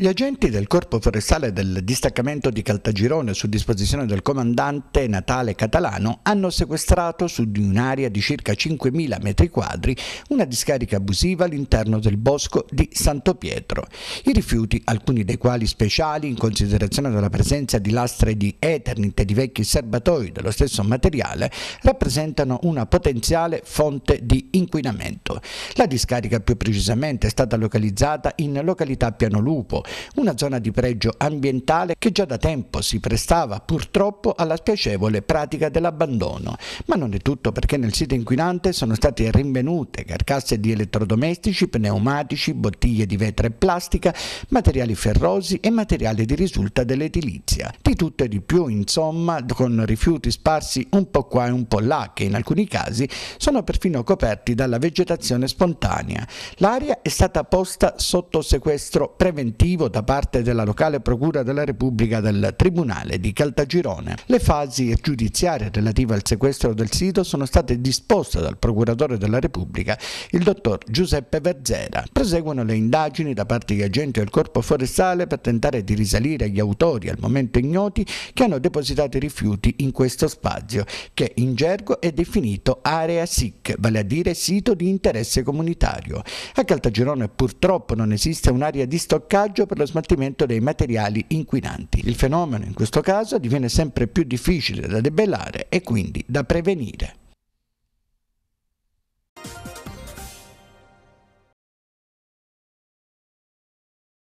Gli agenti del Corpo Forestale del Distaccamento di Caltagirone, su disposizione del comandante Natale Catalano, hanno sequestrato su di un'area di circa 5.000 metri quadri una discarica abusiva all'interno del bosco di Santo Pietro. I rifiuti, alcuni dei quali speciali in considerazione della presenza di lastre di Eternit e di vecchi serbatoi dello stesso materiale, rappresentano una potenziale fonte di inquinamento. La discarica più precisamente è stata localizzata in località Pianolupo, una zona di pregio ambientale che già da tempo si prestava purtroppo alla spiacevole pratica dell'abbandono. Ma non è tutto perché nel sito inquinante sono state rinvenute carcasse di elettrodomestici, pneumatici, bottiglie di vetro e plastica, materiali ferrosi e materiali di risulta dell'edilizia. Di tutto e di più, insomma, con rifiuti sparsi un po' qua e un po' là, che in alcuni casi sono perfino coperti dalla vegetazione spontanea. L'aria è stata posta sotto sequestro preventivo preventivo da parte della locale Procura della Repubblica del Tribunale di Caltagirone. Le fasi giudiziarie relative al sequestro del sito sono state disposte dal Procuratore della Repubblica, il dottor Giuseppe Verzera. Proseguono le indagini da parte di agenti del Corpo Forestale per tentare di risalire agli autori al momento ignoti che hanno depositato i rifiuti in questo spazio, che in gergo è definito area SIC, vale a dire sito di interesse comunitario. A Caltagirone purtroppo non esiste un'area di stoccaggio per lo smaltimento dei materiali inquinanti. Il fenomeno in questo caso diviene sempre più difficile da debellare e quindi da prevenire.